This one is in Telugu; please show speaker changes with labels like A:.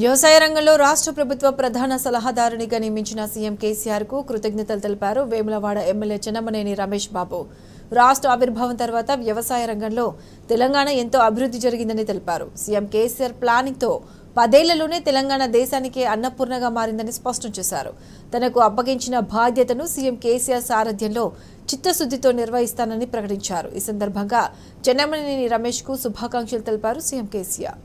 A: వ్యవసాయ రంగంలో రాష్ట్ర ప్రభుత్వ ప్రధాన సలహాదారునిగా నియమించిన సీఎం కేసీఆర్ కు కృతజ్ఞతలు తెలిపారు వేములవాడ ఎమ్మెల్యే చెన్నమనేని రమేష్ బాబు రాష్ట్ర ఆవిర్భావం తర్వాత వ్యవసాయ రంగంలో తెలంగాణ ఎంతో అభివృద్ధి జరిగిందని తెలిపారు సీఎం కేసీఆర్ ప్లానింగ్తో పదేళ్లలోనే తెలంగాణ దేశానికే అన్నపూర్ణగా మారిందని స్పష్టం చేశారు తనకు అప్పగించిన బాధ్యతను సీఎం కేసీఆర్ సారథ్యంలో చిత్తశుద్ధితో నిర్వహిస్తానని ప్రకటించారు ఈ సందర్భంగా చెన్నమనేని రమేష్ కు శుభాకాంక్షలు తెలిపారు సీఎం కేసీఆర్